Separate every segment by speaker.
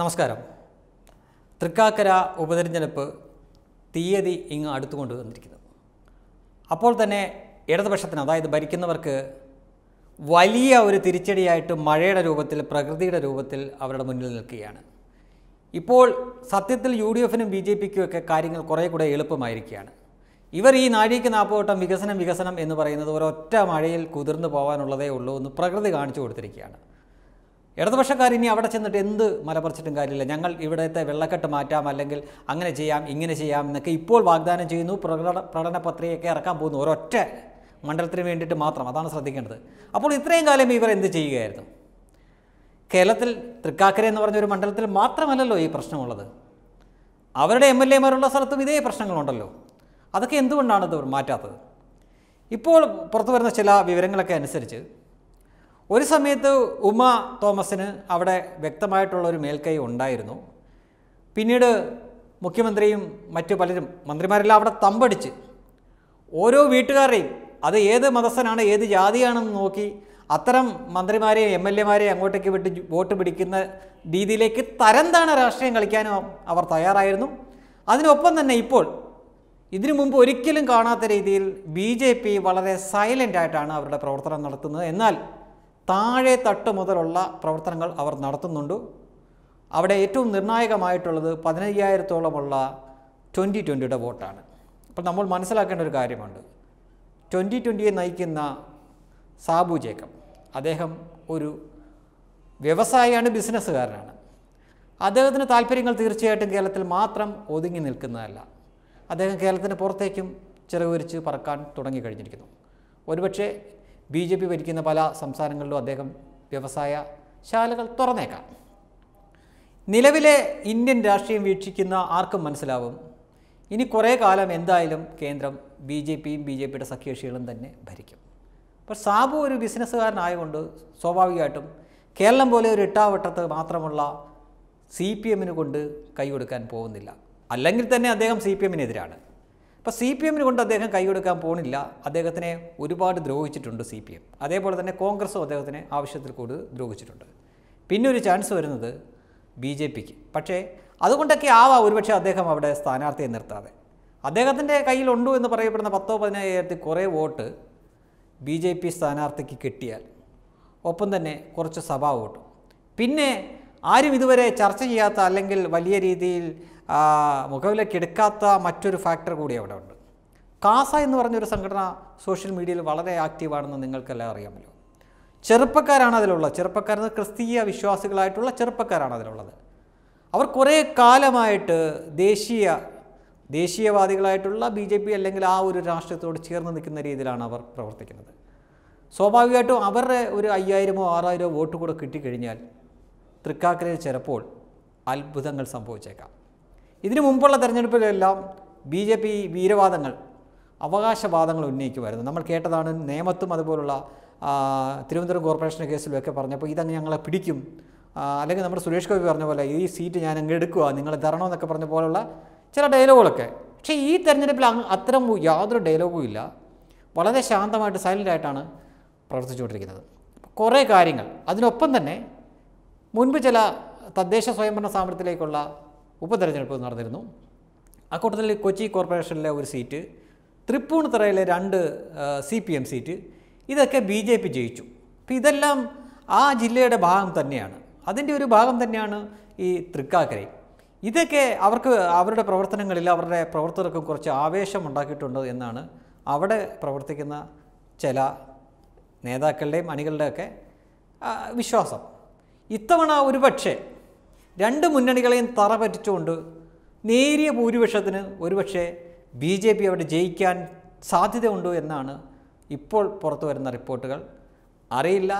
Speaker 1: നമസ്കാരം തൃക്കാക്കര ഉപതെരഞ്ഞെടുപ്പ് തീയതി ഇങ്ങ് അടുത്തുകൊണ്ട് വന്നിരിക്കുന്നു അപ്പോൾ തന്നെ ഇടതുപക്ഷത്തിന് അതായത് ഭരിക്കുന്നവർക്ക് വലിയ ഒരു തിരിച്ചടിയായിട്ട് മഴയുടെ രൂപത്തിൽ പ്രകൃതിയുടെ രൂപത്തിൽ അവരുടെ മുന്നിൽ നിൽക്കുകയാണ് ഇപ്പോൾ സത്യത്തിൽ യു ഡി എഫിനും ബി ജെ ഒക്കെ കാര്യങ്ങൾ കുറേ കൂടെ എളുപ്പമായിരിക്കുകയാണ് ഇവർ ഈ നാഴിക്ക് നാൽപ്പവട്ടം വികസനം വികസനം എന്ന് പറയുന്നത് ഒരൊറ്റ മഴയിൽ കുതിർന്നു പോകാനുള്ളതേ ഉള്ളൂ എന്ന് പ്രകൃതി കാണിച്ചു കൊടുത്തിരിക്കുകയാണ് ഇടതുപക്ഷക്കാർ ഇനി അവിടെ ചെന്നിട്ട് എന്ത് മലപ്പറിച്ചിട്ടും കാര്യമില്ല ഞങ്ങൾ ഇവിടുത്തെ വെള്ളക്കെട്ട് മാറ്റാം അല്ലെങ്കിൽ അങ്ങനെ ചെയ്യാം ഇങ്ങനെ ചെയ്യാം എന്നൊക്കെ ഇപ്പോൾ വാഗ്ദാനം ചെയ്യുന്നു പ്രകടന പത്രികയൊക്കെ ഇറക്കാൻ പോകുന്നു ഒരൊറ്റ മണ്ഡലത്തിന് വേണ്ടിയിട്ട് മാത്രം അതാണ് ശ്രദ്ധിക്കേണ്ടത് അപ്പോൾ ഇത്രയും കാലം ഇവർ എന്ത് ചെയ്യുകയായിരുന്നു കേരളത്തിൽ തൃക്കാക്കര എന്ന് പറഞ്ഞ ഒരു മണ്ഡലത്തിൽ മാത്രമല്ലല്ലോ ഈ പ്രശ്നമുള്ളത് അവരുടെ എം എൽ എമാരുള്ള സ്ഥലത്തും ഇതേ പ്രശ്നങ്ങളുണ്ടല്ലോ അതൊക്കെ എന്തുകൊണ്ടാണ് ഇത് മാറ്റാത്തത് ഇപ്പോൾ പുറത്തു വരുന്ന ചില വിവരങ്ങളൊക്കെ അനുസരിച്ച് ഒരു സമയത്ത് ഉമ തോമസിന് അവിടെ വ്യക്തമായിട്ടുള്ള ഒരു മേൽക്കൈ ഉണ്ടായിരുന്നു പിന്നീട് മുഖ്യമന്ത്രിയും മറ്റു പലരും മന്ത്രിമാരെല്ലാം അവിടെ തമ്പടിച്ച് ഓരോ വീട്ടുകാരെയും അത് ഏത് മതസ്ഥനാണ് ഏത് ജാതിയാണെന്ന് നോക്കി അത്തരം മന്ത്രിമാരെയും എം എൽ എമാരെയും അങ്ങോട്ടേക്ക് വിട്ട് വോട്ട് പിടിക്കുന്ന രീതിയിലേക്ക് തരംതാണ് രാഷ്ട്രീയം കളിക്കാനും അവർ തയ്യാറായിരുന്നു അതിനൊപ്പം തന്നെ ഇപ്പോൾ ഇതിനു മുമ്പ് ഒരിക്കലും കാണാത്ത രീതിയിൽ ബി വളരെ സൈലൻ്റ് ആയിട്ടാണ് അവരുടെ പ്രവർത്തനം നടത്തുന്നത് എന്നാൽ താഴെ തട്ട് മുതലുള്ള പ്രവർത്തനങ്ങൾ അവർ നടത്തുന്നുണ്ട് അവിടെ ഏറ്റവും നിർണായകമായിട്ടുള്ളത് പതിനയ്യായിരത്തോളമുള്ള ട്വൻറ്റി ട്വൻറ്റിയുടെ വോട്ടാണ് അപ്പോൾ നമ്മൾ മനസ്സിലാക്കേണ്ട ഒരു കാര്യമുണ്ട് ട്വൻറ്റി ട്വൻറ്റിയെ നയിക്കുന്ന സാബു ജേക്കബ് അദ്ദേഹം ഒരു വ്യവസായിയാണ് ബിസിനസ്സുകാരനാണ് അദ്ദേഹത്തിന് താല്പര്യങ്ങൾ തീർച്ചയായിട്ടും കേരളത്തിൽ മാത്രം ഒതുങ്ങി നിൽക്കുന്നതല്ല അദ്ദേഹം കേരളത്തിന് പുറത്തേക്കും ചിറകുവരിച്ച് പറക്കാൻ തുടങ്ങി കഴിഞ്ഞിരിക്കുന്നു ഒരുപക്ഷെ ബി ജെ പി ഭരിക്കുന്ന പല സംസ്ഥാനങ്ങളിലും അദ്ദേഹം വ്യവസായ ശാലകൾ തുറന്നേക്കാം നിലവിലെ ഇന്ത്യൻ രാഷ്ട്രീയം വീക്ഷിക്കുന്ന ആർക്കും മനസ്സിലാവും ഇനി കുറേ കാലം എന്തായാലും കേന്ദ്രം ബി ജെ പിയും ബി ജെ പിയുടെ സഖ്യകക്ഷികളും തന്നെ ഭരിക്കും അപ്പോൾ സാബു ഒരു ബിസിനസ്സുകാരനായതുകൊണ്ട് സ്വാഭാവികമായിട്ടും കേരളം പോലെ ഒരു ഇട്ടാവട്ടത്ത് മാത്രമുള്ള സി പി എമ്മിന് കൊണ്ട് കൈ കൊടുക്കാൻ പോകുന്നില്ല അല്ലെങ്കിൽ തന്നെ അദ്ദേഹം സി പി എമ്മിനെതിരാണ് ഇപ്പോൾ സി പി എമ്മിന് കൊണ്ട് അദ്ദേഹം കൊടുക്കാൻ പോകുന്നില്ല അദ്ദേഹത്തിനെ ഒരുപാട് ദ്രോഹിച്ചിട്ടുണ്ട് സി പി എം അതേപോലെ തന്നെ കോൺഗ്രസും അദ്ദേഹത്തിനെ ആവശ്യത്തിൽ കൂടുതൽ ദ്രോഹിച്ചിട്ടുണ്ട് പിന്നെ ഒരു ചാൻസ് വരുന്നത് ബി ജെ പിക്ക് പക്ഷേ അതുകൊണ്ടൊക്കെ ആവാം ഒരുപക്ഷെ അദ്ദേഹം അവിടെ സ്ഥാനാർത്ഥിയെ നിർത്താതെ അദ്ദേഹത്തിൻ്റെ കയ്യിലുണ്ടു എന്ന് പറയപ്പെടുന്ന പത്തോ പതിനായിരത്തി കുറേ വോട്ട് ബി ജെ പി സ്ഥാനാർത്ഥിക്ക് കിട്ടിയാൽ ഒപ്പം തന്നെ കുറച്ച് സഭാ വോട്ട് പിന്നെ ആരും ഇതുവരെ ചർച്ച ചെയ്യാത്ത അല്ലെങ്കിൽ വലിയ രീതിയിൽ മുഖവിലേക്ക് എടുക്കാത്ത മറ്റൊരു ഫാക്ടർ കൂടി അവിടെ ഉണ്ട് കാസ എന്ന് പറഞ്ഞൊരു സംഘടന സോഷ്യൽ മീഡിയയിൽ വളരെ ആക്റ്റീവാണെന്ന് നിങ്ങൾക്കെല്ലാം അറിയാമല്ലോ ചെറുപ്പക്കാരാണ് അതിലുള്ളത് ചെറുപ്പക്കാരെന്ന് ക്രിസ്തീയ വിശ്വാസികളായിട്ടുള്ള ചെറുപ്പക്കാരാണ് അതിലുള്ളത് അവർ കുറേ കാലമായിട്ട് ദേശീയ ദേശീയവാദികളായിട്ടുള്ള ബി ജെ പി അല്ലെങ്കിൽ ആ ഒരു രാഷ്ട്രീയത്തോട് ചേർന്ന് നിൽക്കുന്ന രീതിയിലാണ് അവർ പ്രവർത്തിക്കുന്നത് സ്വാഭാവികമായിട്ടും അവരുടെ ഒരു അയ്യായിരമോ ആറായിരമോ വോട്ട് കൂടെ കിട്ടിക്കഴിഞ്ഞാൽ തൃക്കാക്കരയിൽ ചിലപ്പോൾ അത്ഭുതങ്ങൾ സംഭവിച്ചേക്കാം ഇതിനു മുമ്പുള്ള തെരഞ്ഞെടുപ്പുകളെല്ലാം ബി ജെ പി വീരവാദങ്ങൾ അവകാശവാദങ്ങൾ ഉന്നയിക്കുമായിരുന്നു നമ്മൾ കേട്ടതാണ് നേമത്തും അതുപോലുള്ള തിരുവനന്തപുരം കോർപ്പറേഷൻ കേസിലുമൊക്കെ പറഞ്ഞപ്പോൾ ഇതങ്ങ് ഞങ്ങളെ പിടിക്കും അല്ലെങ്കിൽ നമ്മുടെ സുരേഷ് ഗോപി പറഞ്ഞ പോലെ ഈ സീറ്റ് ഞാൻ അങ്ങ് എടുക്കുക നിങ്ങൾ എന്നൊക്കെ പറഞ്ഞ പോലുള്ള ചില ഡയലോഗുകളൊക്കെ പക്ഷേ ഈ തെരഞ്ഞെടുപ്പിൽ അങ്ങ് അത്തരം യാതൊരു ഡയലോഗും ഇല്ല വളരെ ശാന്തമായിട്ട് സൈലൻ്റായിട്ടാണ് പ്രവർത്തിച്ചുകൊണ്ടിരിക്കുന്നത് കുറേ കാര്യങ്ങൾ അതിനൊപ്പം തന്നെ മുൻപ് ചില തദ്ദേശ സ്വയംഭരണ സ്ഥാപനത്തിലേക്കുള്ള ഉപതെരഞ്ഞെടുപ്പ് നടന്നിരുന്നു അക്കൂട്ടത്തിൽ കൊച്ചി കോർപ്പറേഷനിലെ ഒരു സീറ്റ് തൃപ്പൂണിത്തറയിലെ രണ്ട് സി പി എം സീറ്റ് ഇതൊക്കെ ബി ജെ പി ജയിച്ചു അപ്പോൾ ഇതെല്ലാം ആ ജില്ലയുടെ ഭാഗം തന്നെയാണ് അതിൻ്റെ ഒരു ഭാഗം തന്നെയാണ് ഈ തൃക്കാക്കരയും ഇതൊക്കെ അവർക്ക് അവരുടെ പ്രവർത്തനങ്ങളിൽ അവരുടെ പ്രവർത്തകർക്കും കുറച്ച് ആവേശം ഉണ്ടാക്കിയിട്ടുണ്ട് എന്നാണ് അവിടെ പ്രവർത്തിക്കുന്ന ചില നേതാക്കളുടെയും അണികളുടെയൊക്കെ വിശ്വാസം ഇത്തവണ ഒരുപക്ഷെ രണ്ട് മുന്നണികളെയും തറ പറ്റിച്ചുകൊണ്ട് നേരിയ ഭൂരിപക്ഷത്തിന് ഒരുപക്ഷെ ബി ജെ പി അവിടെ ജയിക്കാൻ സാധ്യതയുണ്ട് എന്നാണ് ഇപ്പോൾ പുറത്തു വരുന്ന റിപ്പോർട്ടുകൾ അറിയില്ല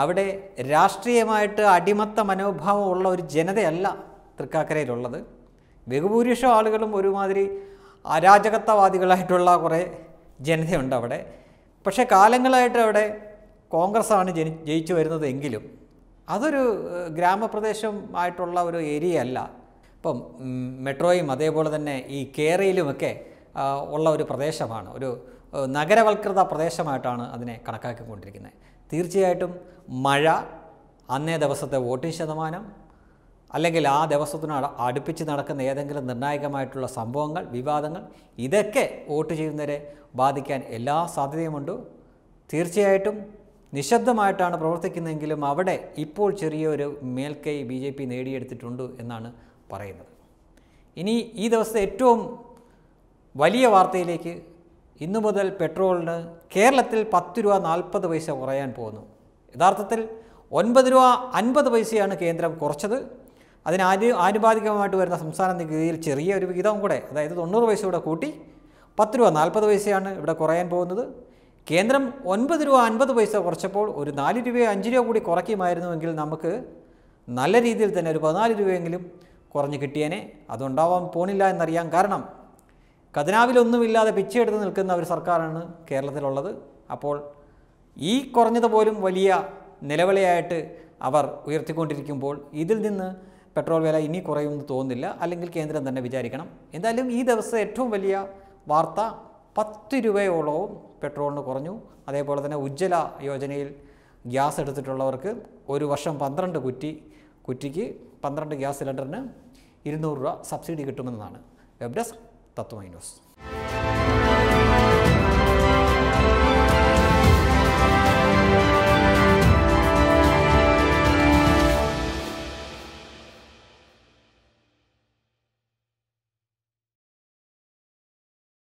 Speaker 1: അവിടെ രാഷ്ട്രീയമായിട്ട് അടിമത്ത മനോഭാവമുള്ള ഒരു ജനതയല്ല തൃക്കാക്കരയിലുള്ളത് ബഹുഭൂരിപക്ഷം ആളുകളും ഒരുമാതിരി അരാജകത്വവാദികളായിട്ടുള്ള കുറേ ജനതയുണ്ട് അവിടെ പക്ഷേ കാലങ്ങളായിട്ട് അവിടെ കോൺഗ്രസ്സാണ് ജനി ജയിച്ചു വരുന്നത് എങ്കിലും അതൊരു ഗ്രാമപ്രദേശം ആയിട്ടുള്ള ഒരു ഏരിയ അല്ല ഇപ്പം മെട്രോയും അതേപോലെ തന്നെ ഈ കേരയിലുമൊക്കെ ഉള്ള ഒരു പ്രദേശമാണ് ഒരു നഗരവൽകൃത പ്രദേശമായിട്ടാണ് അതിനെ കണക്കാക്കിക്കൊണ്ടിരിക്കുന്നത് തീർച്ചയായിട്ടും മഴ അന്നേ ദിവസത്തെ വോട്ടിംഗ് ശതമാനം അല്ലെങ്കിൽ ആ ദിവസത്തിന് അടുപ്പിച്ച് നടക്കുന്ന ഏതെങ്കിലും നിർണായകമായിട്ടുള്ള സംഭവങ്ങൾ വിവാദങ്ങൾ ഇതൊക്കെ വോട്ട് ചെയ്യുന്നവരെ ബാധിക്കാൻ എല്ലാ സാധ്യതയുമുണ്ട് തീർച്ചയായിട്ടും നിശബ്ദമായിട്ടാണ് പ്രവർത്തിക്കുന്നതെങ്കിലും അവിടെ ഇപ്പോൾ ചെറിയൊരു മേൽക്കൈ ബി ജെ പി നേടിയെടുത്തിട്ടുണ്ട് എന്നാണ് പറയുന്നത് ഇനി ഈ ദിവസത്തെ ഏറ്റവും വലിയ വാർത്തയിലേക്ക് ഇന്നു മുതൽ പെട്രോളിന് കേരളത്തിൽ പത്ത് രൂപ നാൽപ്പത് പൈസ കുറയാൻ പോകുന്നു യഥാർത്ഥത്തിൽ ഒൻപത് രൂപ അൻപത് പൈസയാണ് കേന്ദ്രം കുറച്ചത് അതിന് ആനു ആനുപാതികമായിട്ട് വരുന്ന സംസ്ഥാന നികുതിയിൽ ചെറിയ ഒരു വിഹിതം കൂടെ അതായത് തൊണ്ണൂറ് പൈസ കൂടെ കൂട്ടി പത്ത് രൂപ നാൽപ്പത് പൈസയാണ് ഇവിടെ കുറയാൻ പോകുന്നത് കേന്ദ്രം ഒൻപത് രൂപ അൻപത് പൈസ കുറച്ചപ്പോൾ ഒരു നാല് രൂപയോ അഞ്ച് രൂപ കൂടി കുറയ്ക്കുമായിരുന്നുവെങ്കിൽ നമുക്ക് നല്ല രീതിയിൽ തന്നെ ഒരു പതിനാല് രൂപയെങ്കിലും കുറഞ്ഞ് കിട്ടിയേനെ അതുണ്ടാവാൻ പോണില്ല എന്നറിയാം കാരണം ഖജനാവിലൊന്നുമില്ലാതെ പിച്ചെടുത്ത് നിൽക്കുന്ന ഒരു സർക്കാരാണ് കേരളത്തിലുള്ളത് അപ്പോൾ ഈ കുറഞ്ഞത് പോലും വലിയ നിലവിളയായിട്ട് അവർ ഉയർത്തിക്കൊണ്ടിരിക്കുമ്പോൾ ഇതിൽ നിന്ന് പെട്രോൾ വില ഇനി കുറയുമെന്ന് തോന്നുന്നില്ല അല്ലെങ്കിൽ കേന്ദ്രം തന്നെ വിചാരിക്കണം എന്തായാലും ഈ ദിവസം ഏറ്റവും വലിയ വാർത്ത പത്ത് രൂപയോളവും പെട്രോളിന് കുറഞ്ഞു അതേപോലെ തന്നെ ഉജ്ജ്വല യോജനയിൽ ഗ്യാസ് എടുത്തിട്ടുള്ളവർക്ക് ഒരു വർഷം പന്ത്രണ്ട് കുറ്റി കുറ്റിക്ക് പന്ത്രണ്ട് ഗ്യാസ് സിലിണ്ടറിന് ഇരുന്നൂറ് രൂപ സബ്സിഡി കിട്ടുമെന്നതാണ് വെബ് ഡെസ്ക് തത്വമൈ ന്യൂസ്